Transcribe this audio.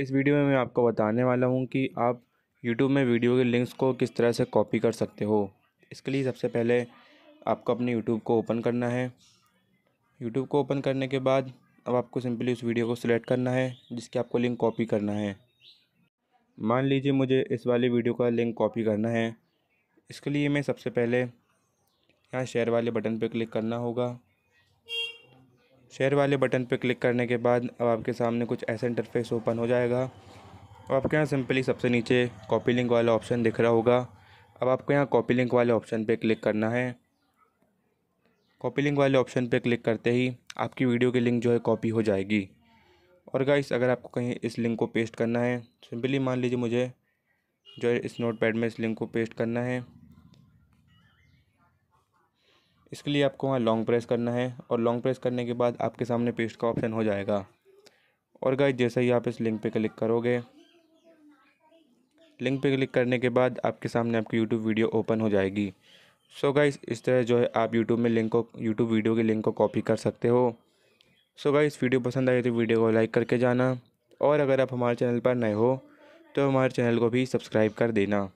इस वीडियो में मैं आपको बताने वाला हूँ कि आप यूट्यूब में वीडियो के लिंक्स को किस तरह से कॉपी कर सकते हो इसके लिए सबसे पहले आपको अपने यूट्यूब को ओपन करना है यूट्यूब को ओपन करने के बाद अब आपको सिंपली उस वीडियो को सिलेक्ट करना है जिसकी आपको लिंक कॉपी करना है मान लीजिए मुझे इस वाले वीडियो का लिंक कॉपी करना है इसके लिए मैं सबसे पहले यहाँ शेयर वाले बटन पर क्लिक करना होगा शेयर वाले बटन पर क्लिक करने के बाद अब आपके सामने कुछ ऐसा इंटरफेस ओपन हो जाएगा और आपके यहाँ सिंपली सबसे नीचे कॉपी लिंक वाला ऑप्शन दिख रहा होगा अब आपको यहाँ कॉपी लिंक वाले ऑप्शन पर क्लिक करना है कॉपी लिंक वाले ऑप्शन पर क्लिक करते ही आपकी वीडियो की लिंक जो है कॉपी हो जाएगी और गाइस अगर आपको कहीं इस लिंक को पेस्ट करना है सिंपली मान लीजिए मुझे जो है इस नोट पैड में इस लिंक को पेस्ट करना है इसके लिए आपको वहाँ लॉन्ग प्रेस करना है और लॉन्ग प्रेस करने के बाद आपके सामने पेस्ट का ऑप्शन हो जाएगा और गाइज जैसे ही आप इस लिंक पे क्लिक करोगे लिंक पे क्लिक करने के बाद आपके सामने आपकी यूट्यूब वीडियो ओपन हो जाएगी सो so गाइस इस तरह जो है आप यूट्यूब में लिंक को यूट्यूब वीडियो के लिंक को कॉपी कर सकते हो सो so गाइस वीडियो पसंद आए तो वीडियो को लाइक करके जाना और अगर आप हमारे चैनल पर नए हो तो हमारे चैनल को भी सब्सक्राइब कर देना